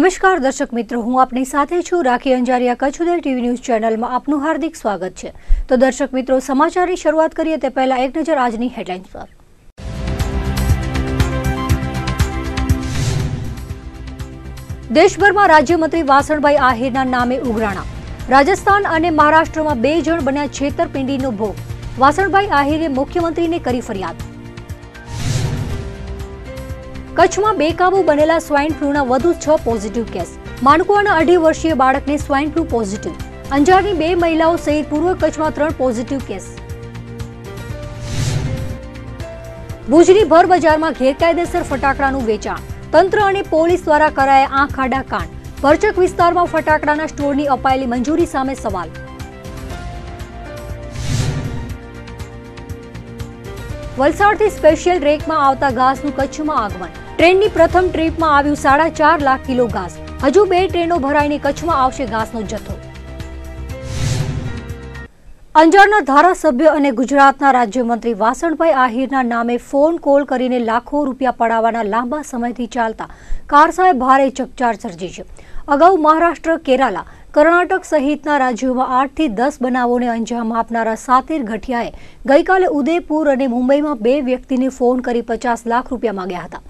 નમસ્કાર દર્શક મિત્રો હું આપની સાથે છું રાખી અંજારિયા કચ્છ ઉદય ટીવી ન્યૂઝ ચેનલમાં આપનું હાર્દિક સ્વાગત છે તો દર્શક મિત્રો સમાચારની શરૂઆત કરીએ તે પહેલા એક નજર આજની હેડલાઇન્સ પર દેશભરમાં રાજ્યમંત્રી વાસણભાઈ આહિરના નામે ઉઘરાણા રાજસ્થાન અને મહારાષ્ટ્રમાં બે જણ બન્યા છેતરપિંડીનો ભોગ વાસણભાઈ આહિરે મુખ્યમંત્રીને કરી ફરિયાદ કચ્છમાં બેકાબુ બનેલા સ્વાઇન ફ્લૂના વધુ છ પોઝિટિવ કેસ માણકુવાના અઢી વર્ષીય બાળકને સ્વાઇન ફ્લૂ પોઝિટિવ અંજારની બે મહિલાઓ સહિત પૂર્વ કચ્છમાં ત્રણ પોઝિટિવ કેસ ભુજની ભર બજારમાં ગેરકાયદેસર ફટાકડાનું વેચાણ તંત્ર અને પોલીસ દ્વારા કરાયા આંખ આડા કાન ભરચક વિસ્તારમાં ફટાકડાના સ્ટોરની અપાયેલી મંજૂરી સામે સવાલ વલસાડથી સ્પેશિયલ રેકમાં આવતા ઘાસનું કચ્છમાં આગમન ટ્રેનની પ્રથમ ટ્રીપમાં આવ્યું સાડા ચાર લાખ કિલો ઘાસ હજુ બે ટ્રેનો ભરાઈને કચ્છમાં આવશે ઘાસનો જથ્થો અંજારના ધારાસભ્ય અને ગુજરાતના રાજ્યમંત્રી વાસણભાઈ આહિરના નામે ફોન કોલ કરીને લાખો રૂપિયા પડાવવાના લાંબા સમયથી ચાલતા કારસાએ ભારે ચકચાર સર્જી છે અગાઉ મહારાષ્ટ્ર કેરાલા કર્ણાટક સહિતના રાજ્યોમાં આઠથી દસ બનાવોને અંજામ આપનારા સાતીર ઘટિયાએ ગઈકાલે ઉદયપુર અને મુંબઈમાં બે વ્યક્તિને ફોન કરી પચાસ લાખ રૂપિયા માંગ્યા હતા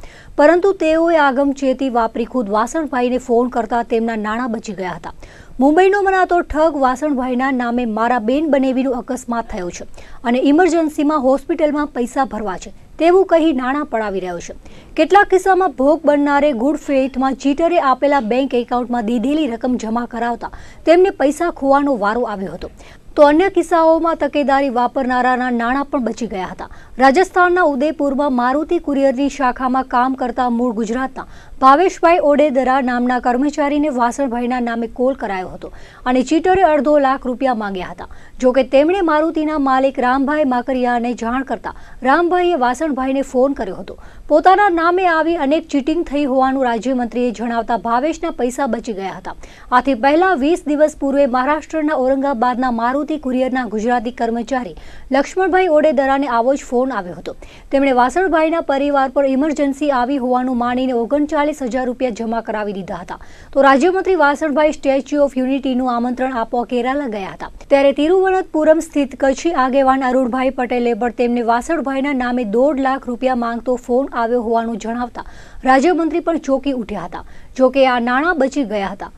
પરંતુ તેઓએ આગમચેતી વાપરી ખુદ વાસણભાઈને ફોન કરતા તેમના નાણાં બચી ગયા હતા મુંબઈનો મનાતો ઠગ વાસણભાઈના નામે મારા બેન બનેવીનો અકસ્માત થયો છે અને ઇમરજન્સીમાં હોસ્પિટલમાં પૈસા ભરવા છે તેવું કહી નાણાં પડાવી રહ્યો છે કેટલાક કિસ્સામાં ભોગ બનનારે ગુડ ફેઇથમાં ચીટરે આપેલા બેંક એકાઉન્ટમાં દીધેલી રકમ જમા કરાવતા તેમને પૈસા ખોવાનો વારો આવ્યો હતો તો અન્ય કિસ્સાઓમાં તકેદારી વાપરનારાના નાણાં પણ બચી ગયા હતા રાજસ્થાનના ઉદયપુરમાં મારુતિ કુરિયરની શાખામાં કામ કરતા મૂળ ગુજરાતના ભાવેશભાઈ ઓડેદરા નામના કર્મચારીને વાસણભાઈના નામે કોલ કરાયો હતો અને ચીટરે અડધો લાખ રૂપિયા માંગ્યા હતા જોકે તેમણે મારુતિના માલિક રામભાઈ માકરિયાને જાણ કરતા રામભાઈએ વાસણભાઈને ફોન કર્યો હતો પોતાના નામે આવી અનેક ચીટિંગ થઈ હોવાનું રાજ્યમંત્રીએ જણાવતા ભાવેશના પૈસા બચી ગયા હતા આથી પહેલા વીસ દિવસ પૂર્વે મહારાષ્ટ્રના ઔરંગાબાદના મારુતિ કુરિયરના ગુજરાતી કર્મચારી લક્ષ્મણભાઈ ઓડેદરાને આવો જ ફોન આવ્યો હતો તેમણે વાસણભાઈના પરિવાર પર ઇમરજન્સી આવી હોવાનું માનીને ઓગણચાળીસ ઓગણચાલીસ હજાર રૂપિયા જમા કરાવી દીધા હતા તો રાજ્યમંત્રી વાસણભાઈ સ્ટેચ્યુ ઓફ યુનિટીનું આમંત્રણ આપવા કેરાલા ગયા હતા ત્યારે તિરુવનંતપુરમ સ્થિત કચ્છી આગેવાન અરુણભાઈ પટેલે પણ તેમને વાસણભાઈના નામે દોઢ લાખ રૂપિયા માંગતો ફોન આવ્યો હોવાનું જણાવતા રાજ્યમંત્રી પણ ચોકી ઉઠ્યા હતા જોકે આ નાણાં બચી ગયા હતા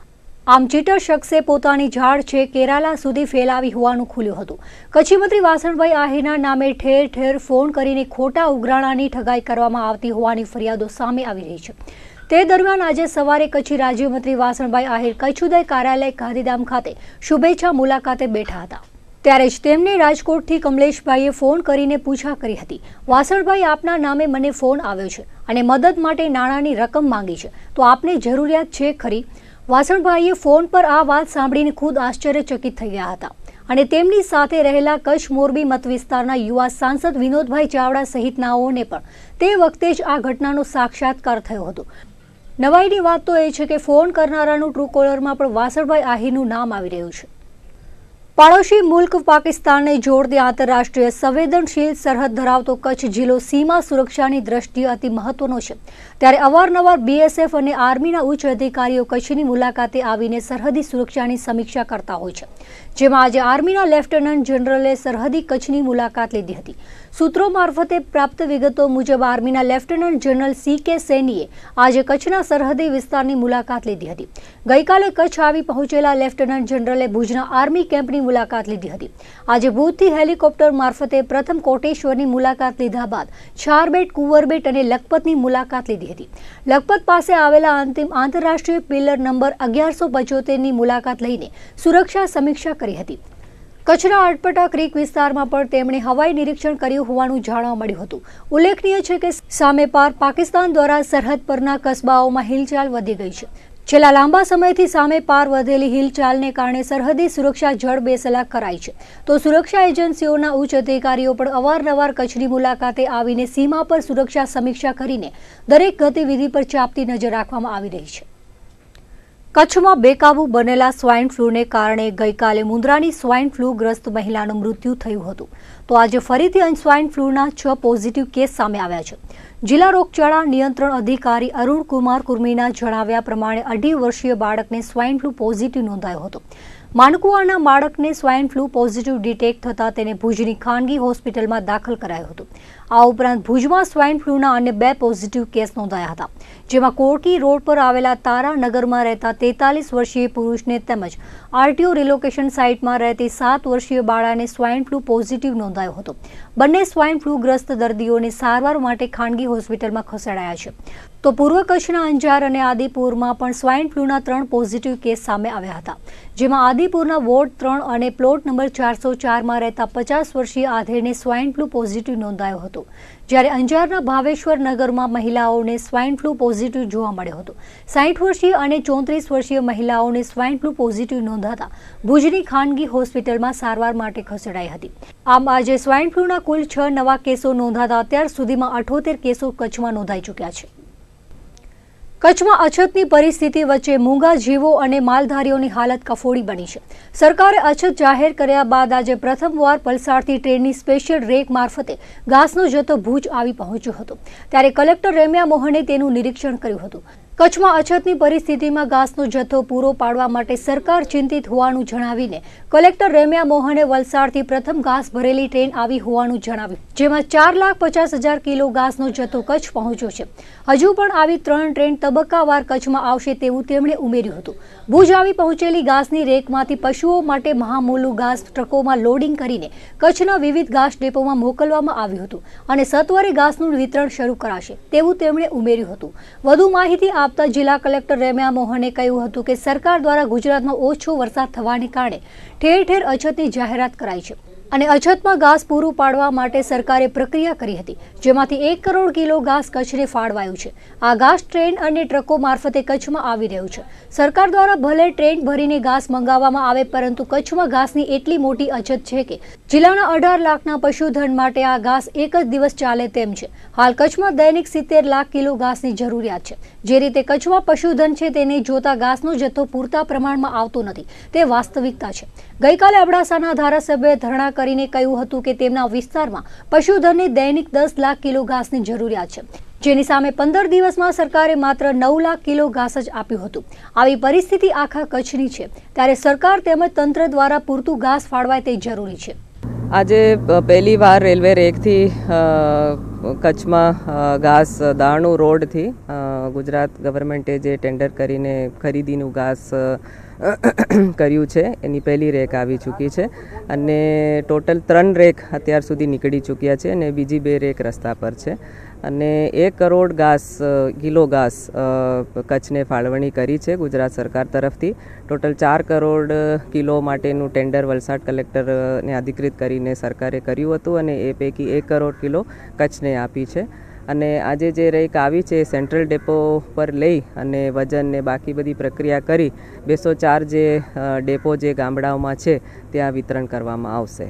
આમ ચીટર શખ્સે પોતાની ઝાડ છે કેરાલા સુધી ફેલાવી હોવાનું ખુલ્યું હતું કચ્છી મંત્રી વાસણભાઈ આહિરના નામે ઠેર ઠેર ફોન કરીને ખોટા ઉઘરાણાની ઠગાઈ કરવામાં આવતી હોવાની ફરિયાદો સામે આવી રહી છે તે દરમિયાન આજે સવારે કચ્છી રાજ્યમંત્રી વાસણભાઈ આહિર કચ્છુદય કાર્યાલય ગાંધીધામ ખાતે શુભેચ્છા મુલાકાતે બેઠા હતા ત્યારે જ તેમને રાજકોટથી કમલેશભાઈએ ફોન કરીને પૂછા કરી હતી વાસણભાઈ આપના નામે મને ફોન આવ્યો છે અને મદદ માટે નાણાંની રકમ માંગી છે તો આપને જરૂરિયાત છે ખરી વાસણભાઈએ ફોન પર આ વાત સાંભળીને ખુદ આશ્ચર્યચકિત થઈ ગયા હતા અને તેમની સાથે રહેલા કચ્છ મોરબી મત વિસ્તારના યુવા સાંસદ વિનોદભાઈ ચાવડા સહિતનાઓને પણ તે વખતે જ આ ઘટનાનો સાક્ષાત્કાર થયો હતો નવાઈની વાત તો એ છે કે ફોન કરનારાનું ટ્રુ કોલરમાં પણ વાસણભાઈ આહીનું નામ આવી રહ્યું છે પાડોશી મુલ્ક પાકિસ્તાનને જોડતી આંતરરાષ્ટ્રીય સંવેદનશીલ સરહદ ધરાવતો કચ્છ જિલ્લો સીમા સુરક્ષાની દ્રષ્ટિએ અતિ મહત્વનો છે ત્યારે અવારનવાર બીએસએફ અને આર્મીના ઉચ્ચ અધિકારીઓ કચ્છની મુલાકાતે આવીને સરહદી સુરક્ષાની સમીક્ષા કરતા હોય છે જેમાં આજે આર્મીના લેફ્ટનન્ટ જનરલે સરહદી કચ્છની મુલાકાત લીધી હતી સૂત્રો મારફતે પ્રાપ્ત વિગતો મુજબ આર્મીના લેફ્ટનન્ટ જનરલ સી કે સેનીએ આજે કચ્છના સરહદી વિસ્તારની મુલાકાત લીધી હતી ગઈકાલે કચ્છ આવી પહોંચેલા લેફ્ટનન્ટ જનરલે ભુજના આર્મી કેમ્પની મુલાકાત લીધી હતી આજે ભુજથી હેલિકોપ્ટર મારફતે પ્રથમ કોટેશ્વરની મુલાકાત લીધા બાદ છારબેટ કુંવરબેટ અને લખપતની મુલાકાત લીધી હતી લખપત પાસે આવેલા અંતિમ આંતરરાષ્ટ્રીય પિલર નંબર અગિયારસો પંચોતેરની મુલાકાત લઈને સુરક્ષા સમીક્ષા કરી હતી કચ્છના અટપટા ક્રીક વિસ્તારમાં પણ તેમણે હવાઈ નિરીક્ષણ કર્યું હોવાનું જાણવા મળ્યું હતું ઉલ્લેખનીય છે કે સામે પાર પાકિસ્તાન દ્વારા સરહદ પરના કસબાઓમાં હિલચાલ વધી ગઈ છે છેલ્લા લાંબા સમયથી સામે પાર વધેલી હિલચાલને કારણે સરહદી સુરક્ષા જળ બેસલાક કરાઈ છે તો સુરક્ષા એજન્સીઓના ઉચ્ચ અધિકારીઓ પણ અવારનવાર કચ્છની મુલાકાતે આવીને સીમા પર સુરક્ષા સમીક્ષા કરીને દરેક ગતિવિધિ પર ચાપતી નજર રાખવામાં આવી રહી છે કચ્છમાં બેકાબુ બનેલા સ્વાઇન ફ્લૂને કારણે ગઈકાલે મુન્દ્રાની સ્વાઇન ફ્લૂગ્રસ્ત મહિલાનું મૃત્યુ થયું હતું તો આજે ફરીથી સ્વાઇન ફ્લૂના છ પોઝિટિવ કેસ સામે આવ્યા છે જિલ્લા રોગચાળા નિયંત્રણ અધિકારી અરુણ કુમાર કુર્મીના જણાવ્યા પ્રમાણે અઢી વર્ષીય બાળકને સ્વાઇન ફ્લૂ પોઝિટિવ નોંધાયો હતો માનકુવાના બાળકને સ્વાઇન ફ્લૂ પોઝિટિવ ડિટેક્ટ થતાં તેને ભુજની ખાનગી હોસ્પિટલમાં દાખલ કરાયું હતું આ ઉપરાંત ભુજમાં સ્વાઇન ફ્લૂના અન્ય બે પોઝિટિવ કેસ નોંધાયા હતા જેમાં કોરકી રોડ પર આવેલા તારાનગરમાં રહેતા તેતાલીસ વર્ષીય પુરુષને તેમજ આરટીઓ રિલોકેશન સાઇટમાં રહેતી સાત વર્ષીય બાળાને સ્વાઇન ફ્લુ પોઝિટિવ નોંધાયો હતો બંને સ્વાઇન ફ્લૂગ્રસ્ત દર્દીઓને સારવાર માટે ખાનગી હોસ્પિટલમાં ખસેડાયા છે તો પૂર્વ કચ્છના અંજાર અને આદિપુરમાં પણ સ્વાઇન ફ્લુના ત્રણ પોઝિટિવ કેસ સામે આવ્યા હતા જેમાં આદિપુરના વોર્ડ ત્રણ અને પ્લોટ નંબર ચારસો ચારમાં રહેતા પચાસ વર્ષીય આધેરને સ્વાઇન ફ્લુ પોઝિટિવ નોંધાયો હતો જ્યારે અંજારના ભાવેશ્વર નગરમાં મહિલાઓને સ્વાઇન ફ્લુ પોઝિટિવ જોવા મળ્યો હતો સાહીઠ વર્ષીય અને ચોત્રીસ વર્ષીય મહિલાઓને સ્વાઇન ફ્લુ પોઝિટિવ નોંધાતા ભુજની ખાનગી હોસ્પિટલમાં સારવાર માટે ખસેડાઈ હતી આમ આજે સ્વાઇન ફ્લુના કુલ છ નવા કેસો નોંધાતા અત્યાર સુધીમાં અઠોતેર કેસો કચ્છમાં નોંધાઈ ચૂક્યા છે કચ્છમાં અછતની પરિસ્થિતિ વચ્ચે મૂંગા જીવો અને માલધારીઓની હાલત કફોડી બની છે સરકારે અછત જાહેર કર્યા બાદ આજે પ્રથમવાર પલસાડથી ટ્રેનની સ્પેશિયલ રેક મારફતે ઘાસનો જથ્થો ભુજ આવી પહોંચ્યો હતો ત્યારે કલેક્ટર રેમ્યા મોહને તેનું નિરીક્ષણ કર્યું હતું કચ્છમાં અછતની પરિસ્થિતિમાં ઘાસનો જથ્થો પૂરો પાડવા માટે સરકાર ચિંતિત હોવાનું જણાવીને કલેક્ટર રેમ્યા મોહને વલસાડથી પ્રથમ ઘાસ ભરેલી ટ્રેન આવી હોવાનું જણાવ્યું જેમાં ચાર લાખ પચાસ હજાર કિલો ઘાસનો જથ્થો કચ્છ પહોંચ્યો છે હજુ પણ આવી ત્રણ ટ્રેન તબક્કાવાર કચ્છમાં આવશે તેવું તેમણે ઉમેર્યું હતું ભુજ આવી પહોંચેલી ઘાસની રેકમાંથી પશુઓ માટે મહામૂલું ઘાસ ટ્રકોમાં લોડિંગ કરીને કચ્છના વિવિધ ઘાસ ડેપોમાં મોકલવામાં આવ્યું હતું અને સત્વરે ઘાસનું વિતરણ શરૂ કરાશે તેવું તેમણે ઉમેર્યું હતું વધુ માહિતી આપતા જિલ્લા કલેક્ટર રેમ્યા મોહને કહ્યું હતું કે સરકાર દ્વારા ગુજરાતમાં ઓછો વરસાદ થવાને કારણે ઠેર ઠેર અછતની જાહેરાત કરાઈ છે અને અછતમાં ઘાસ પૂરું પાડવા માટે સરકારે પ્રક્રિયા કરી હતી જેમાંથી એક કરોડ કિલો ઘાસ કચ્છને ફાળવાયું છે આ ઘાસ ટ્રેન અને ટ્રકો મારફતે કચ્છમાં આવી રહ્યું છે સરકાર દ્વારા ભલે ટ્રેન ભરીને ઘાસ મંગાવવામાં આવે પરંતુ કચ્છમાં ઘાસની એટલી મોટી અછત છે કે જિલ્લાના અઢાર લાખના પશુધન માટે આ ઘાસ એક જ દિવસ ચાલે તેમ છે હાલ કચ્છમાં દૈનિક સિત્તેર લાખ કિલો ઘાસની જરૂરિયાત છે જે રીતે કચ્છમાં પશુધન છે તેને જોતા ઘાસનો જથ્થો પૂરતા પ્રમાણમાં આવતો નથી તે વાસ્તવિકતા છે ગઈકાલે અબડાસાના ધારાસભ્ય ધરણા કરીને કહ્યું હતું કે તેમના વિસ્તારમાં પશુધનને દૈનિક દસ લાખ કિલો ઘાસની જરૂરિયાત છે જેની સામે પંદર દિવસમાં સરકારે માત્ર નવ લાખ કિલો ઘાસ જ આપ્યું હતું આવી પરિસ્થિતિ આખા કચ્છની છે ત્યારે સરકાર તેમજ તંત્ર દ્વારા પૂરતું ઘાસ ફાળવાય તે જરૂરી છે આજે પહેલી વાર રેલવે રેકથી કચ્છમાં ઘાસ દાણું રોડથી ગુજરાત ગવર્મેન્ટે જે ટેન્ડર કરીને ખરીદીનું ઘાસ કર્યું છે એની પહેલી રેક આવી ચૂકી છે અને ટોટલ ત્રણ રેક અત્યાર સુધી નીકળી ચૂક્યા છે અને બીજી બે રેક રસ્તા પર છે અને એક કરોડ ઘાસ કિલો ઘાસ કચ્છને ફાળવણી કરી છે ગુજરાત સરકાર તરફથી ટોટલ ચાર કરોડ કિલો માટેનું ટેન્ડર વલસાડ કલેક્ટરને અધિકૃત કરીને સરકારે કર્યું હતું અને એ પૈકી એક કરોડ કિલો કચ્છને આપી છે અને આજે જે રેક આવી છે સેન્ટ્રલ ડેપો પર લઈ અને વજન ને બાકી બધી પ્રક્રિયા કરી બેસો ચાર જે ડેપો જે ગામડાઓમાં છે ત્યાં વિતરણ કરવામાં આવશે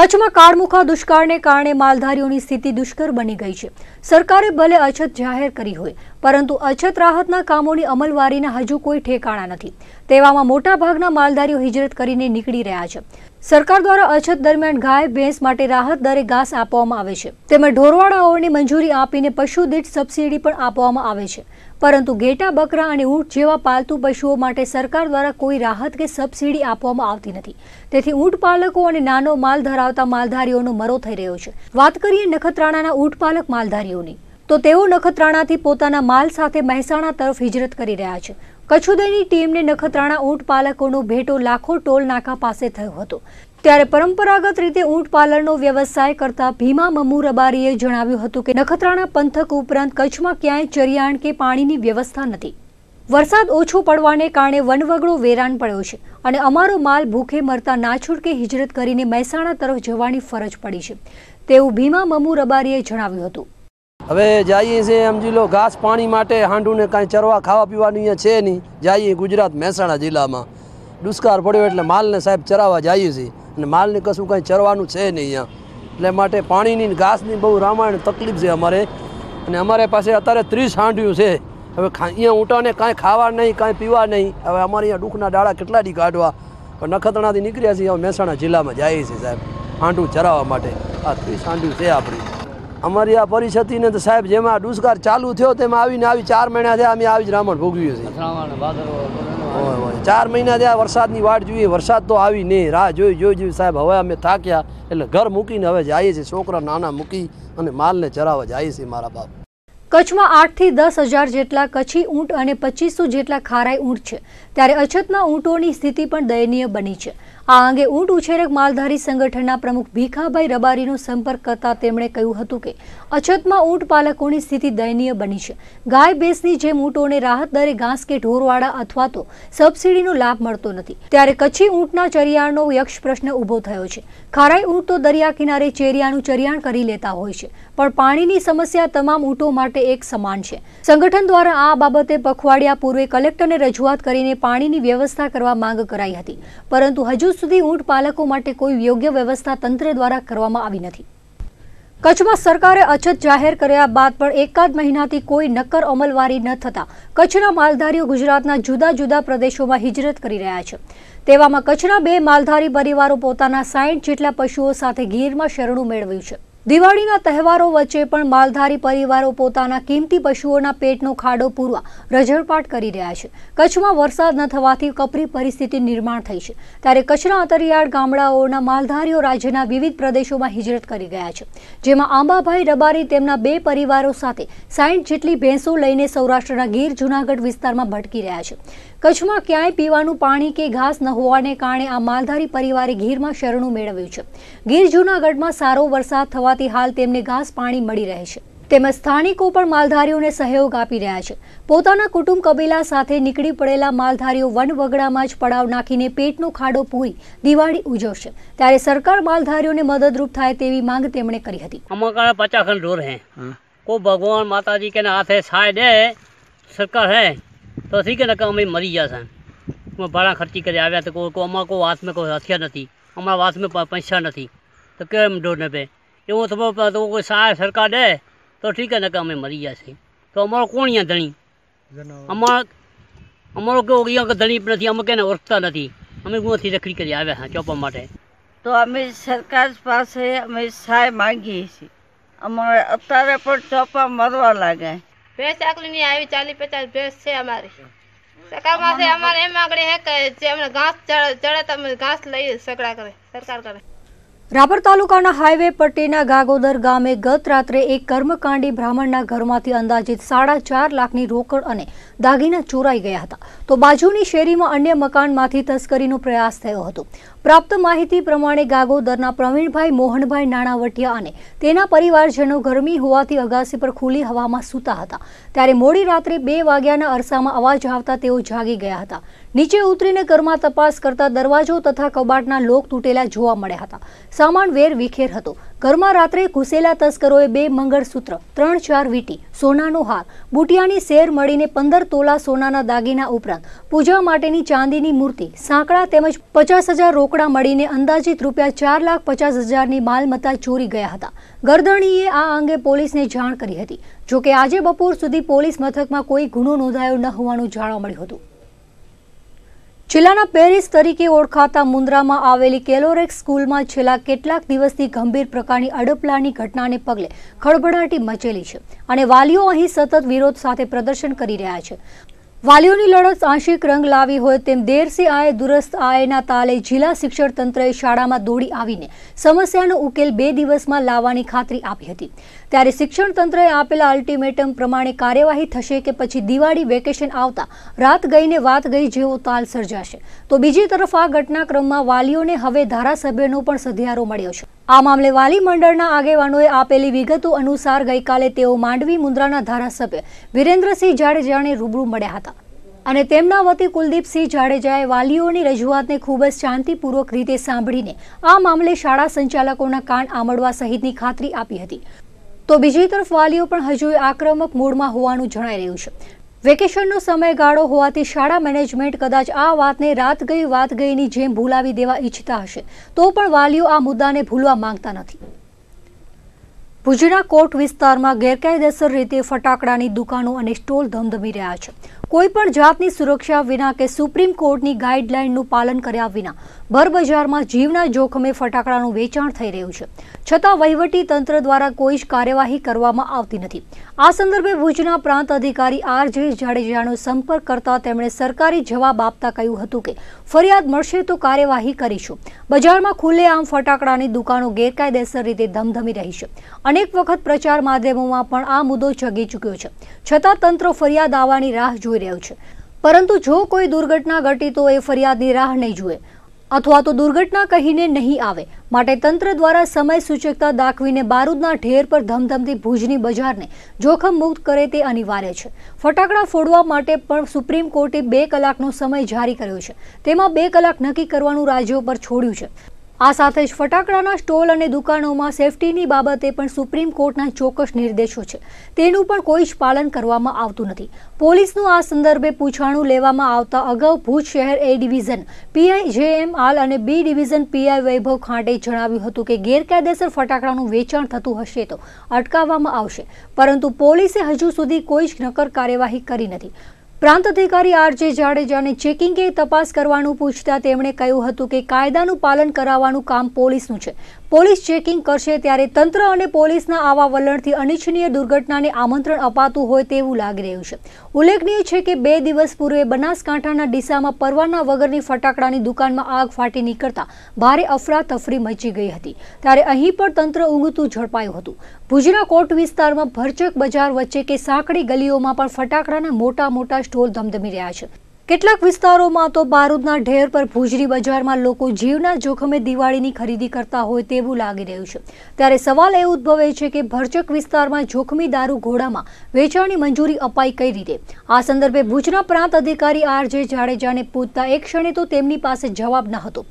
કચ્છમાં કાળમુખા દુષ્કાળને કારણે માલધારીઓની સ્થિતિ દુષ્કર બની ગઈ છે સરકારે ભલે અછત જાહેર કરી હોય પરંતુ અછત રાહતના કામોની અમલવારીના હજુ કોઈ ઠેકાણા નથી તેવામાં મોટાભાગના માલધારીઓ હિજરત કરીને નીકળી રહ્યા છે સરકાર દ્વારા અછત દરમિયાન ગાય ભેંસ માટે રાહત દરે ઘાસ આપવામાં આવે છે તેમજ ઢોરવાડાઓની મંજૂરી આપીને પશુ દીઠ સબસિડી પણ આપવામાં આવે છે પરંતુ ઘેટા બકરા અને ઊંટ જેવા પાલતુ પશુઓ માટે સરકાર દ્વારા કોઈ રાહત કે સબસિડી આપવામાં આવતી નથી તેથી ઊંટ પાલકો અને નાનો માલ ધરાવતા માલધારીઓનો મરો થઈ રહ્યો છે વાત કરીએ નખત્રાણાના ઊંટ પાલક માલધારીઓ વેપારીઓની તો તેઓ નખત્રાણાથી પોતાના માલ સાથે મહેસાણા તરફ હિજરત કરી રહ્યા છે કચ્છુદયની ટીમને નખત્રાણા ઊંટ પાલકોનો ભેટો લાખો ટોલ નાકા પાસે થયો હતો ત્યારે પરંપરાગત રીતે ઊંટ પાલનનો વ્યવસાય કરતા ભીમા મમુ રબારીએ જણાવ્યું હતું કે નખત્રાણા પંથક ઉપરાંત કચ્છમાં ક્યાંય ચરિયાણ કે પાણીની વ્યવસ્થા નથી વરસાદ ઓછો પડવાને કારણે વનવગડો વેરાન પડ્યો છે અને અમારો માલ ભૂખે મરતા નાછોડ કે હિજરત કરીને મહેસાણા તરફ જવાની ફરજ પડી છે તેવું ભીમા મમુ રબારીએ જણાવ્યું હતું હવે જઈએ છીએ સમજી લો ઘાસ પાણી માટે હાંડુને કાંઈ ચરવા ખાવા પીવાનું અહીંયા છે નહીં જઈએ ગુજરાત મહેસાણા જિલ્લામાં દુષ્કાળ પડ્યો એટલે માલને સાહેબ ચરાવવા જઈએ છીએ અને માલને કશું કાંઈ ચરવાનું છે નહીં અહીંયા એટલે માટે પાણીની ઘાસની બહુ રામાયણ તકલીફ છે અમારે અને અમારે પાસે અત્યારે ત્રીસ હાંડિયું છે હવે અહીંયા ઊંટાને કાંઈ ખાવા નહીં કાંઈ પીવા નહીં હવે અમારે અહીંયા દુઃખના ડાળા કેટલા દી કાઢવા પણ નખત્રાણાથી નીકળ્યા છીએ હવે મહેસાણા જિલ્લામાં જઈએ છીએ સાહેબ હાંડું ચરાવવા માટે આ ત્રીસ હાંડિયું છે આપણી અમારી આ પરિષદ ને તો સાહેબ જેમાં દુષ્કાર ચાલુ થયો તેમાં આવીને આવી ચાર મહિના થયા અમે આવી જ રામણ ભોગવીએ છીએ ચાર મહિના થયા વરસાદની વાટ જોઈએ વરસાદ તો આવી નહીં રાહ જોઈ જોઈ જોઈ સાહેબ હવે અમે થાક્યા એટલે ઘર મૂકીને હવે જઈએ છીએ છોકરા નાના મૂકી અને માલને ચરાવવા જઈએ છીએ મારા બાપ કચ્છમાં આઠથી દસ હજાર જેટલા કચ્છી ઊંટ અને પચીસો જેટલા ખારાઈ ઊંટ છે ત્યારે અછતના ઊંટોની સ્થિતિ પણ દયનીય બની છે આ અંગે ઊંટ ઉછેરક માલધારી સંગઠનના પ્રમુખ ભીખાભાઈ રબારીનો સંપર્ક કરતા તેમણે કહ્યું હતું કે અછતમાં ઊંટ પાલકોની સ્થિતિ દયનીય બની છે ગાય ભેંસની જેમ ઊંટોને રાહત દરે ઘાસ કે ઢોરવાળા અથવા તો સબસીડીનો લાભ મળતો નથી ત્યારે કચ્છી ઊંટના ચરિયાણનો યક્ષ પ્રશ્ન ઊભો થયો છે ખારાઈ ઊંટ તો દરિયા કિનારે ચેરિયાનું ચરિયાણ કરી લેતા હોય છે પણ પાણીની સમસ્યા તમામ ઊંટો માટે એક સમાન છે સંગઠન દ્વારા આ બાબતે પખવાડિયા પૂર્વે કલેક્ટરને રજૂઆત કરીને પાણીની વ્યવસ્થા કરવા માંગ કરાઈ હતી પરંતુ હજુ સુધી ઊંટ પાલકો માટે કોઈ યોગ્ય વ્યવસ્થા તંત્ર દ્વારા કરવામાં આવી નથી કચ્છમાં સરકારે અછત જાહેર કર્યા બાદ પણ એકાદ મહિનાથી કોઈ નક્કર અમલવારી ન થતા કચ્છના માલધારીઓ ગુજરાતના જુદા જુદા પ્રદેશોમાં હિજરત કરી રહ્યા છે તેવામાં કચ્છના બે માલધારી પરિવારો પોતાના સાઈઠ જેટલા પશુઓ સાથે ગીરમાં શરણું મેળવ્યું છે દિવાળીના તહેવારો વચ્ચે પણ માલધારી પરિવારો પોતાના કિંમતી પશુઓના પેટનો ખાડો પૂરવા રઝળપાટ કરી રહ્યા છે કચ્છમાં વરસાદ ન થવાથી કપરી પરિસ્થિતિ નિર્માણ થઈ છે ત્યારે કચ્છના અંતરિયાળ ગામડાઓના માલધારીઓ રાજ્યના વિવિધ પ્રદેશોમાં હિજરત કરી ગયા છે જેમાં આંબાભાઈ રબારી તેમના બે પરિવારો સાથે સાઠ જેટલી ભેંસો લઈને સૌરાષ્ટ્રના ગીર જૂનાગઢ વિસ્તારમાં ભટકી રહ્યા છે કચ્છમાં ક્યાંય પીવાનું પાણી કે ઘાસ ન હોવાને કારણે આ માલધારી પરિવારે ગીરમાં શરણું મેળવ્યું છે ગીર જૂનાગઢમાં સારો વરસાદ થવા હોવાથી હાલ તેમને ઘાસ પાણી મળી રહે છે તેમજ સ્થાનિકો પણ માલધારીઓને સહયોગ આપી રહ્યા છે પોતાના કુટુંબ કબીલા સાથે નીકળી પડેલા માલધારીઓ વનવગડામાં જ પડાવ નાખીને પેટનો ખાડો પૂરી દિવાળી ઉજવશે ત્યારે સરકાર માલધારીઓને મદદરૂપ થાય તેવી માંગ તેમણે કરી હતી કો ભગવાન માતાજી કે હાથે સહાય દે સરકાર હે તો ઠીક ને અમે મરી જશે ભાડા ખર્ચી કરી આવ્યા તો કોઈ અમારા કોઈ વાસમાં કોઈ હથિયાર નથી અમારા વાસમાં પૈસા નથી તો કેમ ઢોરને બે એવો તમે તો કોઈ સહાય સરકાર દે તો ઠીક ને કે અમે મરી જશે તો અમારો કોણ અહીંયા ધણી અમારો અમારો કેવો અહીંયા ધણી નથી અમે કેને ઓળખતા નથી અમે ગુવાથી રખડી કરી આવ્યા હા ચોપા માટે તો અમે સરકાર પાસે અમે સહાય માંગીએ છીએ અમારે અત્યારે પણ ચોપા મરવા લાગ્યા ભેંસ આકલીની આવી ચાલી પચાસ ભેંસ છે અમારી સરકારમાંથી અમારે એમ આગળ હે કે જે અમને ઘાસ ચડે તો અમે ઘાસ લઈ સગડા કરે સરકાર કરે રાપર તાલુકાના હાઈવે પટેના ગાગોદર ગામે ગત રાત્રે એક કર્મકાંડી બ્રાહ્મણના ઘરમાંથી અંદાજિત સાડા ચાર લાખની રોકડ અને દાગીના ચોરાઈ ગયા હતા તો બાજુની શેરીમાં અન્ય મકાનમાંથી તસ્કરીનો પ્રયાસ થયો હતો પ્રાપ્ત માહિતી પ્રમાણે ગાગોદરના પ્રવીણભાઈ મોહનભાઈ નાણાવટિયા અને તેના પરિવારજનો ગરમી હોવાથી અગાસી પર ખુલ્લી હવામાં સૂતા હતા ત્યારે મોડી રાત્રે બે વાગ્યાના અરસામાં અવાજ આવતા તેઓ જાગી ગયા હતા નીચે ઉતરીને ઘરમાં તપાસ કરતા દરવાજો તથા કબાટના લોક તૂટેલા જોવા મળ્યા હતા સામાન વેર વિખેર હતો ઘરમાં રાત્રે ઘૂસેલા તસ્કરોએ બે મંગળસૂત્ર ત્રણ ચાર વીટી સોનાનો હાર બુટિયાની શેર મળીને પંદર તોલા સોનાના દાગીના ઉપરાંત પૂજા માટેની ચાંદીની મૂર્તિ સાંકડા તેમજ પચાસ હજાર રોકડા મળીને અંદાજિત રૂપિયા ચાર લાખ પચાસ હજારની માલમત્તા ચોરી ગયા હતા ગરદણીએ આ અંગે પોલીસને જાણ કરી હતી જોકે આજે બપોર સુધી પોલીસ મથકમાં કોઈ ગુનો નોંધાયો ન હોવાનું જાણવા મળ્યું હતું જિલ્લાના પેરિસ તરીકે ઓળખાતા મુન્દ્રામાં આવેલી કેલોરેક સ્કૂલમાં છેલ્લા કેટલાક દિવસથી ગંભીર પ્રકારની અડપલાની ઘટનાને પગલે ખળભળાટી મચેલી છે અને વાલીઓ અહીં સતત વિરોધ સાથે પ્રદર્શન કરી રહ્યા છે વાલીઓની લડત આંશિક રંગ લાવી હોય તેમ દેરસી આય દુરસ્ત આયના તાલે જિલ્લા શિક્ષણ તંત્રએ શાળામાં દોડી આવીને સમસ્યાનો ઉકેલ બે દિવસમાં લાવવાની ખાતરી આપી હતી ત્યારે શિક્ષણ તંત્રએ આપેલા અલ્ટિમેટમ પ્રમાણે કાર્યવાહી થશે કે પછી દિવાળી વેકેશન આવતા રાત ગઈને વાત ગઈ જેવો તાલ સર્જાશે તો બીજી તરફ આ ઘટનાક્રમમાં વાલીઓને હવે ધારાસભ્યનો પણ સધિયારો મળ્યો છે આ મામલે વાલી મંડળના આગેવાનોએ આપેલી વિગતો અનુસાર ગઈકાલે તેઓ માંડવી મુન્દ્રાના ધારાસભ્ય વિરેન્દ્રસિંહ જાડેજાને રૂબરૂ મળ્યા હતા અને તેમના વતી કુલદીપસિંહ જાડેજાએ વાલીઓની રજૂઆતને ખૂબ જ શાંતિપૂર્વક રીતે સાંભળીને આ મામલે શાળા સંચાલકોના કાન આમળવા સહિતની ખાતરી આપી હતી તો બીજી તરફ વાલીઓ પણ હજુ આક્રમક મૂડમાં હોવાનું જણાઈ રહ્યું છે વેકેશનનો સમયગાળો હોવાથી શાળા મેનેજમેન્ટ કદાચ આ વાતને રાત ગઈ વાત ગઈની જેમ ભૂલાવી દેવા ઈચ્છતા હશે તો પણ વાલીઓ આ મુદ્દાને ભૂલવા માંગતા નથી ભુજના કોટ વિસ્તારમાં ગેરકાયદેસર રીતે ફટાકડાની દુકાનો અને સ્ટોલ ધમધમી રહ્યા છે કોઈપણ જાતની સુરક્ષા વિના કે સુપ્રીમ કોર્ટની ગાઈડલાઈનનું પાલન કર્યા વિના ભરબજારમાં જીવના જોખમે ફટાકડાનું વેચાણ થઈ રહ્યું છે છતાં વહીવટી તંત્ર દ્વારા કોઈ જ કાર્યવાહી કરવામાં આવતી નથી આ સંદર્ભે ભુજના પ્રાંત અધિકારી આર જે જાડેજાનો સંપર્ક કરતા તેમણે સરકારી જવાબ આપતા કહ્યું હતું કે ફરિયાદ મળશે તો કાર્યવાહી કરીશું બજારમાં ખુલ્લેઆમ ફટાકડાની દુકાનો ગેરકાયદેસર રીતે ધમધમી રહી છે અનેક વખત પ્રચાર માધ્યમોમાં પણ આ મુદ્દો જગી ચૂક્યો છે છતાં તંત્ર ફરિયાદ આવવાની રાહ જોઈ આવી છે પરંતુ જો કોઈ દુર્ઘટના ઘટી તો એ ફરિયાદની રાહ નહીં જુએ અથવા તો દુર્ઘટના કહીને નહીં આવે માટે તંત્ર દ્વારા સમય સૂચકતા દાખવીને બારૂદના ઢેર પર ધમધમતી ભુજની બજારને જોખમ મુક્ત કરે તે અનિવાર્ય છે ફટાકડા ફોડવા માટે પણ સુપ્રીમ કોર્ટે બે કલાકનો સમય જારી કર્યો છે તેમાં બે કલાક નક્કી કરવાનું રાજ્યો પર છોડ્યું છે આ સાથે જ ફટાકડાના સ્ટોલ અને દુકાનોમાં સેફટીની બાબતે પણ સુપ્રીમ કોર્ટના ચોક્કસ નિર્દેશો છે તેનું પણ કોઈ જ પાલન કરવામાં આવતું નથી પોલીસનું આ સંદર્ભે પૂછાણું લેવામાં આવતા અગાઉ ભુજ શહેર એ ડિવિઝન પીઆઈ જે એમ આલ અને બી ડિવિઝન પીઆઈ વૈભવ ખાંટે જણાવ્યું હતું કે ગેરકાયદેસર ફટાકડાનું વેચાણ થતું હશે તો અટકાવવામાં આવશે પરંતુ પોલીસે હજુ સુધી કોઈ જ નકર કાર્યવાહી કરી નથી પ્રાંત અધિકારી આરજે જાડેજાને ચેકિંગે તપાસ કરવાનું પૂછતા તેમણે કહ્યું હતું કે કાયદાનું પાલન કરાવવાનું કામ પોલીસનું છે પોલીસ ચેકિંગ કરશે ત્યારે તંત્ર અને પોલીસના આવા વલણથી અનિચ્છનીય દુર્ઘટનાને આમંત્રણ અપાતું હોય તેવું લાગી રહ્યું છે ઉલ્લેખનીય છે કે બે દિવસ પૂર્વે બનાસકાંઠાના ડીસામાં પરવાના વગરની ફટાકડાની દુકાનમાં આગ ફાટી નીકળતા ભારે અફરાતફરી મચી ગઈ હતી ત્યારે અહીં પણ તંત્ર ઊંઘતું ઝડપાયું હતું ભુજના કોટ વિસ્તારમાં ભરચક બજાર વચ્ચે કે સાંકડી ગલીઓમાં પણ ફટાકડાના મોટા મોટા સ્ટોલ ધમધમી રહ્યા છે કેટલાક વિસ્તારોમાં તો બારૂદના ઢેર પર ભુજરી બજારમાં લોકો જીવના જોખમે દિવાળીની ખરીદી કરતા હોય તેવું લાગી રહ્યું છે ત્યારે સવાલ એ ઉદ્ભવે છે કે ભરચક વિસ્તારમાં જોખમી દારૂ ઘોડામાં વેચાણની મંજૂરી અપાઈ કઈ રીતે આ સંદર્ભે ભુજના પ્રાંત અધિકારી આર જે જાડેજાને પૂછતા એક ક્ષણે તો તેમની પાસે જવાબ ન હતો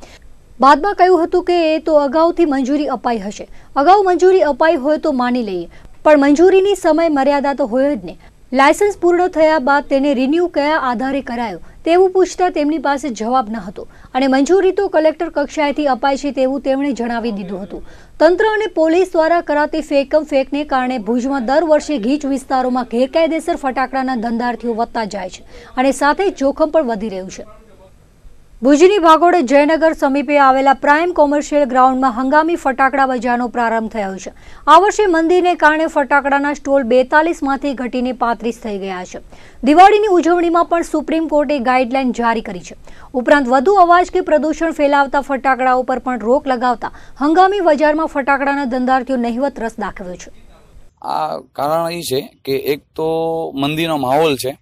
બાદમાં કહ્યું હતું કે એ તો અગાઉથી મંજૂરી અપાઈ હશે અગાઉ મંજૂરી અપાઈ હોય તો માની લઈએ પણ મંજૂરીની સમય મર્યાદા તો હોય જ નહીં લાયસન્સ પૂર્ણ થયા બાદ તેને રિન્યૂ કયા આધારે કરાયો તેવું પૂછતા તેમની પાસે જવાબ ન હતો અને મંજૂરી તો કલેક્ટર કક્ષાએથી અપાય છે તેવું તેમણે જણાવી દીધું હતું તંત્ર અને પોલીસ દ્વારા કરાતી ફેકમ ફેકને કારણે ભુજમાં દર વર્ષે ગીચ વિસ્તારોમાં ગેરકાયદેસર ફટાકડાના ધંધાર્થીઓ વધતા જાય છે અને સાથે જોખમ પણ વધી રહ્યું છે ભુજની ભાગોળે જયનગર સમીપે આવેલા પ્રાઇમ કોમર્શિયલ ગ્રાઉન્ડમાં હંગામી ફટાકડા બજારનો પ્રારંભ થયો છે આ વર્ષે મંદિરને કારણે ફટાકડાના સ્ટોલ બેતાલીસમાંથી ઘટીને પાંત્રીસ થઈ ગયા છે દિવાળીની ઉજવણીમાં પણ સુપ્રીમ કોર્ટે ગાઇડલાઇન જારી કરી છે ઉપરાંત વધુ અવાજ કે પ્રદૂષણ ફેલાવતા ફટાકડાઓ ઉપર પણ રોક લગાવતા હંગામી બજારમાં ફટાકડાના ધંધાર્થીઓ નહિવત રસ દાખવ્યો છે આ કારણ એ છે કે એક તો મંદિરનો માહોલ છે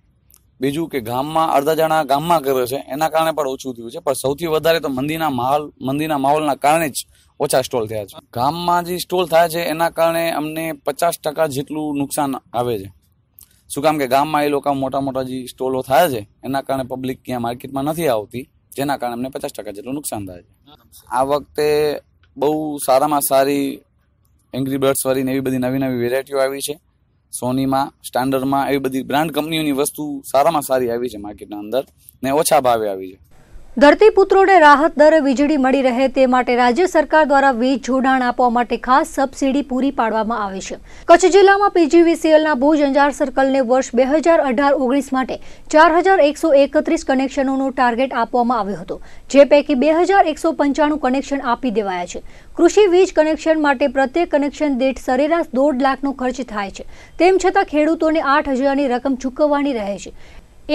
બીજું કે ગામમાં અડધા જણા ગામમાં કરે છે એના કારણે પણ ઓછું થયું છે પણ સૌથી વધારે તો મંદિરના માહોલ મંદિરના માહોલના કારણે જ ઓછા સ્ટોલ થયા છે ગામમાં જે સ્ટોલ થાય છે એના કારણે અમને પચાસ ટકા જેટલું નુકસાન આવે છે શું કામ કે ગામમાં એ લોકો મોટા મોટા જે સ્ટોલો થાય છે એના કારણે પબ્લિક ક્યાં માર્કેટમાં નથી આવતી જેના કારણે અમને પચાસ ટકા જેટલું નુકસાન થાય છે આ વખતે બહુ સારામાં સારી એંગ્રી બર્ડ્સ વાળીને એવી બધી નવી નવી વેરાયટીઓ આવી છે સોનીમાં સ્ટાન્ડર્ડમાં એવી બધી બ્રાન્ડ કંપનીઓની વસ્તુ સારામાં સારી આવી છે માર્કેટના અંદર ને ઓછા ભાવે આવી છે ધરતીપુત્રોને રાહત દરે વીજળી મળી રહે તે માટે રાજ્ય સરકાર દ્વારા વીજ જોડાણ આપવા માટે ખાસ સબસિડી પૂરી પાડવામાં આવે છે કચ્છ જિલ્લામાં પીજીવીસીએલના ભુજ અંજાર સર્કલને વર્ષ બે હજાર અઢાર ઓગણીસ માટે ચાર હજાર એકસો એકત્રીસ કનેક્શનોનું ટાર્ગેટ આપવામાં આવ્યું હતું જે પૈકી બે હજાર એકસો પંચાણું કનેક્શન આપી દેવાયા છે કૃષિ વીજ કનેક્શન માટે પ્રત્યેક કનેક્શન દીઠ સરેરાશ દોઢ લાખનો ખર્ચ થાય છે તેમ છતાં ખેડૂતોને આઠ હજારની રકમ ચૂકવવાની રહે છે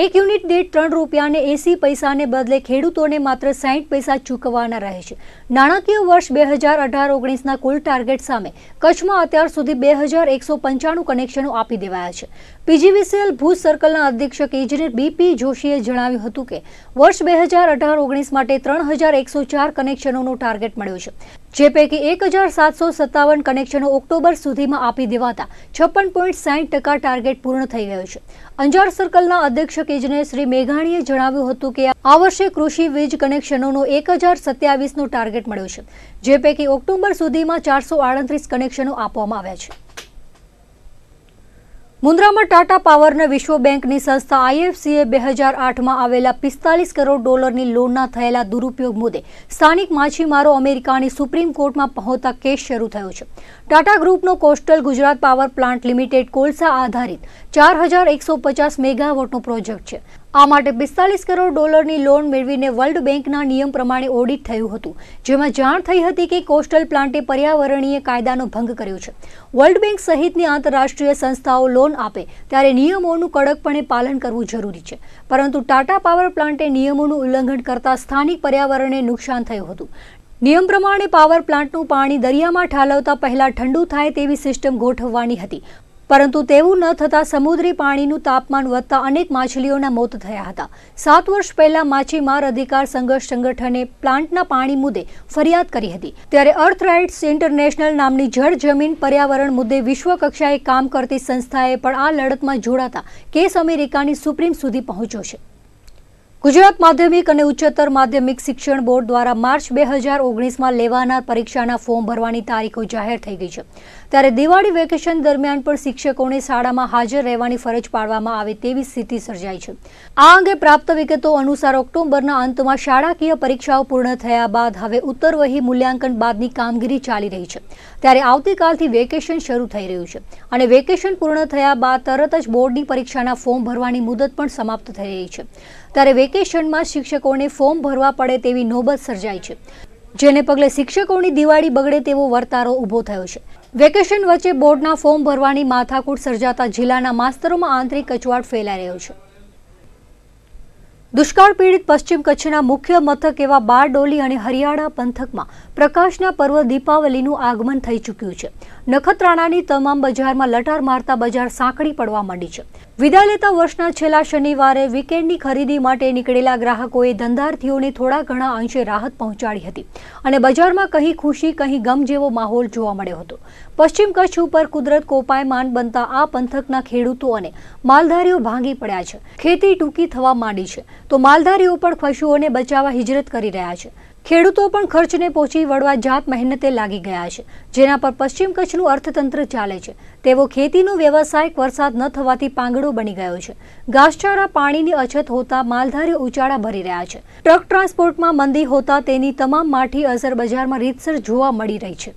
એક યુનિટ દીઠ ત્રણ રૂપિયાને એસી પૈસાને બદલે ખેડૂતોને માત્ર સાહીઠ પૈસા ચૂકવવાના રહે છે નાણાકીય વર્ષ બે હજાર અઢાર ઓગણીસના કુલ ટાર્ગેટ સામે કચ્છમાં અત્યાર સુધી બે હજાર એકસો પંચાણું કનેક્શનો આપી દેવાયા છે પીજીવીસીએલ ભુજ સર્કલના અધિક્ષક ઇજનેર બીપી જોશીએ જણાવ્યું હતું કે વર્ષ બે હજાર અઢાર ઓગણીસ માટે ત્રણ હજાર એકસો ચાર કનેક્શનોનું ટાર્ગેટ મળ્યું છે જે પૈકી એક હજાર સાતસો સત્તાવન કનેક્શનો ઓક્ટોબર સુધીમાં આપી દેવાતા છપ્પન પોઈન્ટ સાહીઠ ટકા ટાર્ગેટ પૂર્ણ થઈ ગયું છે અંજાર સર્કલના અધ્યક્ષ ઇજનેર શ્રી મેઘાણીએ જણાવ્યું હતું કે આ વર્ષે કૃષિ વીજ કનેક્શનોનો એક હજાર સત્યાવીસનો ટાર્ગેટ મળ્યો છે જે પૈકી ઓક્ટોબર સુધીમાં ચારસો આડત્રીસ કનેક્શનો આપવામાં આવ્યા છે મુન્દ્રામાં ટાટા પાવરને વિશ્વ બેંકની સંસ્થા આઈએફસીએ બે હજાર આઠમાં આવેલા પિસ્તાલીસ કરોડ ડોલરની લોનના થયેલા દુરુપયોગ મુદ્દે સ્થાનિક માછીમારો અમેરિકાની સુપ્રીમ કોર્ટમાં પહોંચતા કેસ શરૂ થયો છે ટાટા ગ્રુપનો coastal Gujarat power plant limited કોલસા આધારિત ચાર હજાર એકસો પચાસ મેગાવોટનો પ્રોજેક્ટ છે આ માટે પિસ્તાલીસ કરોડ ડોલરની લોન મેળવીને વર્લ્ડ બેંકના નિયમ પ્રમાણે ઓડિટ થયું હતું જેમાં જાણ થઈ હતી કે કોસ્ટલ પ્લાન્ટે પર્યાવરણીય કાયદાનો ભંગ કર્યો છે વર્લ્ડ બેંક સહિતની આંતરરાષ્ટ્રીય સંસ્થાઓ લોન આપે ત્યારે નિયમોનું કડકપણે પાલન કરવું જરૂરી છે પરંતુ ટાટા પાવર પ્લાન્ટે નિયમોનું ઉલ્લંઘન કરતા સ્થાનિક પર્યાવરણને નુકસાન થયું હતું નિયમ પ્રમાણે પાવર પ્લાન્ટનું પાણી દરિયામાં ઠાલવતા પહેલા ઠંડુ થાય તેવી સિસ્ટમ ગોઠવવાની હતી પરંતુ તેવું ન થતાં સમુદ્રી પાણીનું તાપમાન વધતા અનેક માછલીઓના મોત થયા હતા સાત વર્ષ પહેલા માછીમાર અધિકાર સંઘર્ષ સંગઠને પ્લાન્ટના પાણી મુદ્દે ફરિયાદ કરી હતી ત્યારે અર્થ રાઇટ્સ ઇન્ટરનેશનલ નામની જળ જમીન પર્યાવરણ મુદ્દે વિશ્વ કક્ષાએ કામ કરતી સંસ્થાએ પણ આ લડતમાં જોડાતા કેસ અમેરિકાની સુપ્રીમ સુધી પહોંચ્યો છે ગુજરાત માધ્યમિક અને ઉચ્ચતર માધ્યમિક શિક્ષણ બોર્ડ દ્વારા માર્ચ બે હજાર ઓગણીસમાં લેવાનાર પરીક્ષાના ફોર્મ ભરવાની તારીખો જાહેર થઈ ગઈ છે ત્યારે દિવાળી વેકેશન દરમિયાન પણ શિક્ષકોને શાળામાં હાજર રહેવાની ફરજ પાડવામાં આવે તેવી સ્થિતિ સર્જાઈ છે આ અંગે પ્રાપ્ત વિગતો અનુસાર ઓક્ટોબરના અંતમાં શાળાકીય પરીક્ષાઓ પૂર્ણ થયા બાદ હવે ઉત્તરવહી મૂલ્યાંકન બાદની કામગીરી ચાલી રહી છે ત્યારે આવતીકાલથી વેકેશન શરૂ થઈ રહ્યું છે અને વેકેશન પૂર્ણ થયા બાદ તરત જ બોર્ડની પરીક્ષાના ફોર્મ ભરવાની મુદત પણ સમાપ્ત થઈ રહી છે ત્યારે વેકેશનમાં શિક્ષકોને ફોર્મ ભરવા પડે તેવી નોબત સર્જાઈ છે જેને પગલે શિક્ષકોની દિવાળી બગડે તેવો વર્તારો ઊભો થયો છે વેકેશન વચ્ચે બોર્ડના ફોર્મ ભરવાની માથાકૂટ સર્જાતા જિલ્લાના માસ્તરોમાં આંતરિક કચવાટ ફેલાઈ રહ્યો છે દુષ્કાળ પીડિત પશ્ચિમ કચ્છના મુખ્ય મથક એવા બારડોલી અને હરિયાણા પંથકમાં પ્રકાશના પર્વ દીપાવલીનું આગમન થઈ ચૂક્યું છે નખત્રાણાની તમામ બજારમાં લટાર મારતા બજાર સાંકડી પડવા માંડી છે વિદાય લેતા વર્ષના છેલ્લા શનિવારે વીકેન્ડની ખરીદી માટે નીકળેલા ગ્રાહકોએ ધંધાર્થીઓને થોડા ઘણા અંશે રાહત પહોંચાડી હતી અને બજારમાં કહી ખુશી કહી ગમ જેવો માહોલ જોવા મળ્યો હતો પશ્ચિમ કચ્છ ઉપર કુદરત કોપાયમાન બનતા આ પંથકના ખેડૂતો અને માલધારીઓ ભાંગી પડ્યા છે ખેતી ટૂંકી થવા માંડી છે તો માલધારીઓ પણ પશુઓને બચાવવા હિજરત કરી રહ્યા છે ખેડૂતો પણ ખર્ચને પહોંચી વળવા જાત મહેનતે લાગી ગયા છે જેના પર પશ્ચિમ કચ્છનું અર્થતંત્ર ચાલે છે તેવો ખેતીનો વ્યવસાયિક વરસાદ ન થવાથી પાંગડો બની ગયો છે ઘાસચારા પાણીની અછત હોતા માલધારી ઉચાળા ભરી રહ્યા છે ટ્રક ટ્રાન્સપોર્ટમાં મંદી હોતા તેની તમામ માઠી અસર બજારમાં રીતસર જોવા મળી રહી છે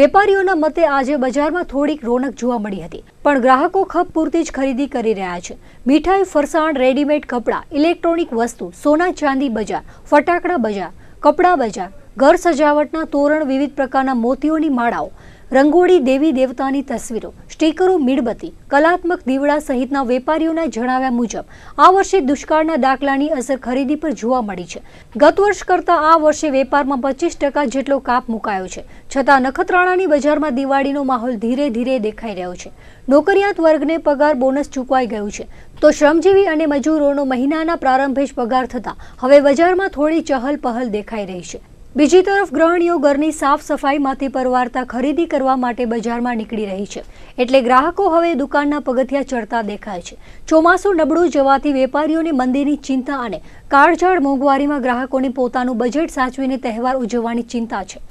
વેપારીઓના મતે આજે બજારમાં થોડીક રોનક જોવા મળી હતી પણ ગ્રાહકો ખપ પૂરતી જ ખરીદી કરી રહ્યા છે મીઠાઈ ફરસાણ રેડીમેડ કપડાં ઇલેક્ટ્રોનિક વસ્તુ સોના ચાંદી બજાર ફટાકડા બજાર કપડા બજાર ઘર સજાવટના તોરણ વિવિધ પ્રકારના મોતીઓની માળાઓ રંગોળી દેવી દેવતાની તસવીરો સ્ટીકરો મીણબત્તી કલાત્મક દીવડા સહિતના વેપારીઓના જણાવ્યા મુજબ આ વર્ષે દુષ્કાળના દાખલાની અસર ખરીદી પર જોવા મળી છે ગત વર્ષ કરતાં આ વર્ષે વેપારમાં પચીસ ટકા જેટલો કાપ મુકાયો છે છતાં નખત્રાણાની બજારમાં દિવાળીનો માહોલ ધીરે ધીરે દેખાઈ રહ્યો છે નોકરિયાત વર્ગને પગાર બોનસ ચૂકવાઈ ગયું છે તો શ્રમજીવી અને મજૂરોનો મહિનાના પ્રારંભે જ પગાર થતાં હવે બજારમાં થોડી ચહલ પહલ દેખાઈ રહી છે બીજી તરફ ગ્રહણીઓ ઘરની સાફ સફાઈમાંથી પરવારતા ખરીદી કરવા માટે બજારમાં નીકળી રહી છે એટલે ગ્રાહકો હવે દુકાનના પગથિયા ચડતા દેખાય છે ચોમાસું નબળું જવાથી વેપારીઓને મંદીની ચિંતા અને કાળઝાળ મોંઘવારીમાં ગ્રાહકોને પોતાનું બજેટ સાચવીને તહેવાર ઉજવવાની ચિંતા છે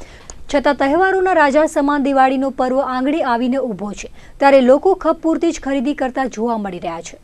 છતાં તહેવારોના રાજા સમાન દિવાળીનો પર્વ આંગણે આવીને ઊભો છે ત્યારે લોકો ખપ પૂરતી જ ખરીદી કરતા જોવા મળી રહ્યા છે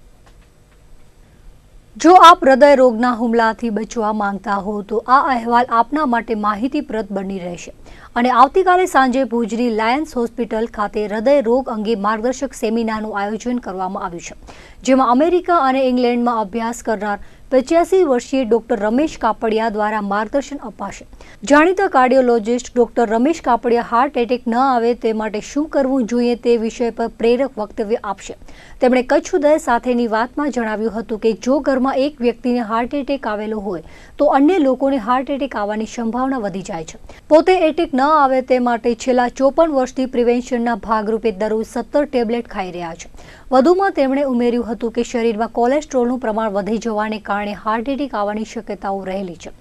જો આપ હૃદય રોગના હુમલાથી બચવા માંગતા હો તો આ અહેવાલ આપના માટે માહિતીપ્રદ બની રહેશે અને આવતીકાલે સાંજે ભુજની લાયન્સ હોસ્પિટલ ખાતે હૃદય રોગ અંગે માર્ગદર્શક સેમિનારનું આયોજન કરવામાં આવ્યું છે જેમાં અમેરિકા અને ઇંગ્લેન્ડમાં અભ્યાસ કરનાર પચ્યાસી વર્ષીય ડોક્ટર રમેશ કાપડિયા દ્વારા માર્ગદર્શન અપાશે જાણીતા cardiologist doctor Ramesh Kapadia heart attack ન આવે તે માટે શું કરવું જોઈએ તે વિષય પર પ્રેરક વક્તવ્ય આપશે તેમણે કચ્છ ઉદય સાથેની વાતમાં જણાવ્યું હતું કે જો ઘરમાં એક વ્યક્તિને હાર્ટ એટેક આવેલો હોય તો અન્ય લોકોને હાર્ટ એટેક આવવાની સંભાવના વધી જાય છે પોતે એટેક ન આવે તે માટે છેલ્લા ચોપન વર્ષથી પ્રિવેન્શનના ભાગરૂપે દરરોજ સત્તર ટેબ્લેટ ખાઈ રહ્યા છે વધુમાં તેમણે ઉમેર્યું હતું કે શરીરમાં કોલેસ્ટ્રોલનું પ્રમાણ વધી જવાને કારણે હાર્ટ એટેક આવવાની શક્યતાઓ રહેલી છે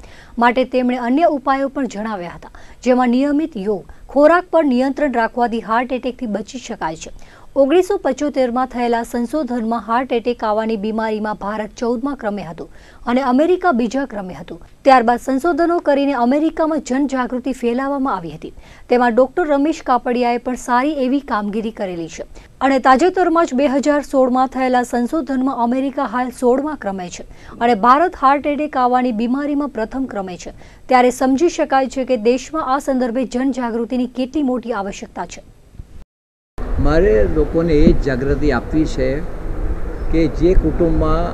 માટે તેમણે અન્ય ઉપાયો પણ જણાવ્યા હતા જેમાં નિયમિત યોગ ખોરાક પર નિયંત્રણ રાખવાથી હાર્ટ એટેકથી બચી શકાય છે ઓગણીસો પંચોતેરમાં થયેલા સંશોધનમાં હાર્ટ એટેક આવવાની બીમારીમાં ભારત ચૌદમાં ક્રમે હતું અને અમેરિકા બીજા ક્રમે હતું ત્યારબાદ સંશોધનો કરીને અમેરિકામાં જનજાગૃતિ ફેલાવવામાં આવી હતી તેમાં ડોક્ટર રમેશ કાપડિયાએ પણ સારી એવી કામગીરી કરેલી છે અને તાજેતરમાં જ બે હજાર સોળમાં થયેલા સંશોધનમાં અમેરિકા હાલ સોળમાં ક્રમે છે અને ભારત હાર્ટ એટેક આવવાની બીમારીમાં પ્રથમ ક્રમે છે ત્યારે સમજી શકાય છે કે દેશમાં આ સંદર્ભે જનજાગૃતિની કેટલી મોટી આવશ્યકતા છે મારે લોકોને એ જાગૃતિ આપવી છે કે જે કુટુંબમાં